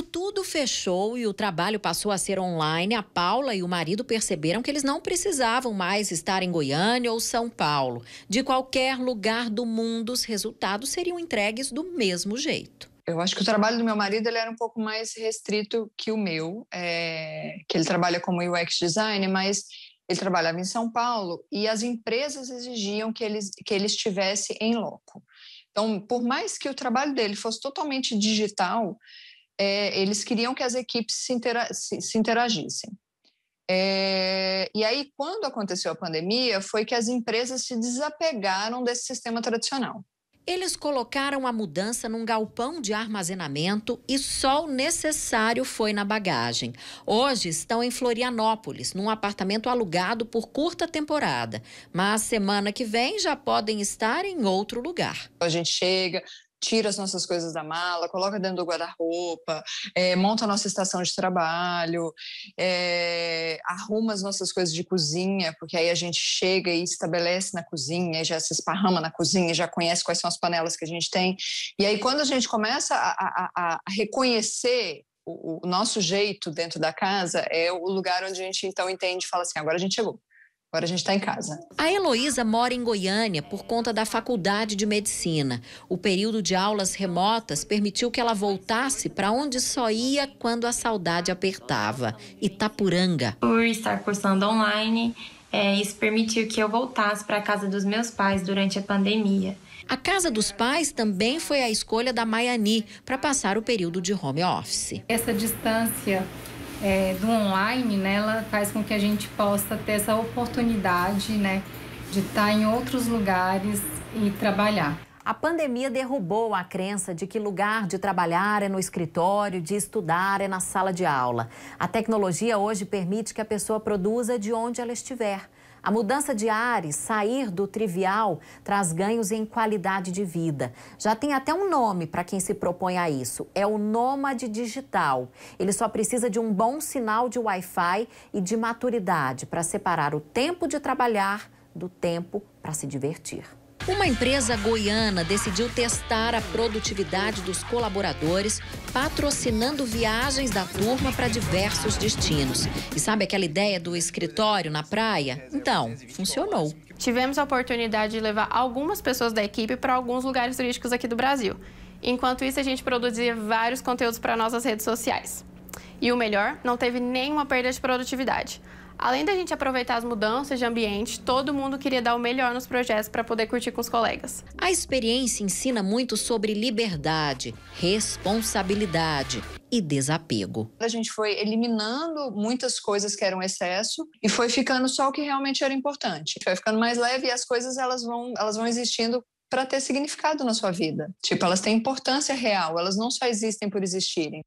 Quando tudo fechou e o trabalho passou a ser online, a Paula e o marido perceberam que eles não precisavam mais estar em Goiânia ou São Paulo. De qualquer lugar do mundo, os resultados seriam entregues do mesmo jeito. Eu acho que o trabalho do meu marido ele era um pouco mais restrito que o meu, é, que ele trabalha como UX designer, mas ele trabalhava em São Paulo e as empresas exigiam que ele, que ele estivesse em loco. Então, por mais que o trabalho dele fosse totalmente digital, é, eles queriam que as equipes se, intera se, se interagissem. É, e aí, quando aconteceu a pandemia, foi que as empresas se desapegaram desse sistema tradicional. Eles colocaram a mudança num galpão de armazenamento e só o necessário foi na bagagem. Hoje estão em Florianópolis, num apartamento alugado por curta temporada, mas semana que vem já podem estar em outro lugar. A gente chega, tira as nossas coisas da mala, coloca dentro do guarda-roupa, é, monta a nossa estação de trabalho, é, arruma as nossas coisas de cozinha, porque aí a gente chega e estabelece na cozinha, já se esparrama na cozinha, já conhece quais são as panelas que a gente tem. E aí, quando a gente começa a, a, a reconhecer o, o nosso jeito dentro da casa, é o lugar onde a gente então entende e fala assim: agora a gente chegou. Agora a gente está em casa. A Heloísa mora em Goiânia por conta da faculdade de medicina. O período de aulas remotas permitiu que ela voltasse para onde só ia quando a saudade apertava Itapuranga. Por estar cursando online, é, isso permitiu que eu voltasse para a casa dos meus pais durante a pandemia. A casa dos pais também foi a escolha da Maiani para passar o período de home office. Essa distância é, do online, né, ela faz com que a gente possa ter essa oportunidade, né, de estar em outros lugares e trabalhar. A pandemia derrubou a crença de que lugar de trabalhar é no escritório, de estudar é na sala de aula. A tecnologia hoje permite que a pessoa produza de onde ela estiver. A mudança de ares, sair do trivial, traz ganhos em qualidade de vida. Já tem até um nome para quem se propõe a isso: é o nômade digital. Ele só precisa de um bom sinal de Wi-Fi e de maturidade para separar o tempo de trabalhar do tempo para se divertir. Uma empresa goiana decidiu testar a produtividade dos colaboradores, patrocinando viagens da turma para diversos destinos. E sabe aquela ideia do escritório na praia? Então, funcionou. Tivemos a oportunidade de levar algumas pessoas da equipe para alguns lugares turísticos aqui do Brasil. Enquanto isso, a gente produzia vários conteúdos para nossas redes sociais. E o melhor, não teve nenhuma perda de produtividade. Além da gente aproveitar as mudanças de ambiente, todo mundo queria dar o melhor nos projetos para poder curtir com os colegas. A experiência ensina muito sobre liberdade, responsabilidade e desapego. A gente foi eliminando muitas coisas que eram excesso e foi ficando só o que realmente era importante. Foi ficando mais leve e as coisas elas vão, elas vão existindo para ter significado na sua vida. Tipo, elas têm importância real, elas não só existem por existirem.